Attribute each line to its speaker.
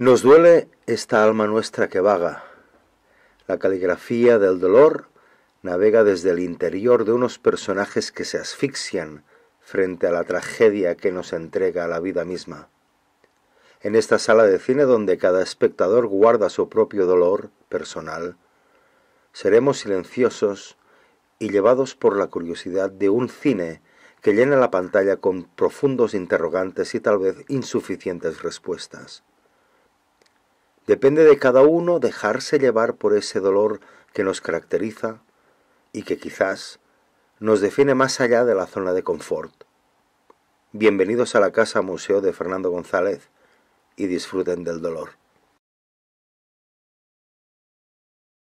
Speaker 1: Nos duele esta alma nuestra que vaga. La caligrafía del dolor navega desde el interior de unos personajes que se asfixian frente a la tragedia que nos entrega la vida misma. En esta sala de cine donde cada espectador guarda su propio dolor personal, seremos silenciosos y llevados por la curiosidad de un cine que llena la pantalla con profundos interrogantes y tal vez insuficientes respuestas. Depende de cada uno dejarse llevar por ese dolor que nos caracteriza y que quizás nos define más allá de la zona de confort. Bienvenidos a la Casa Museo de Fernando González y disfruten del dolor.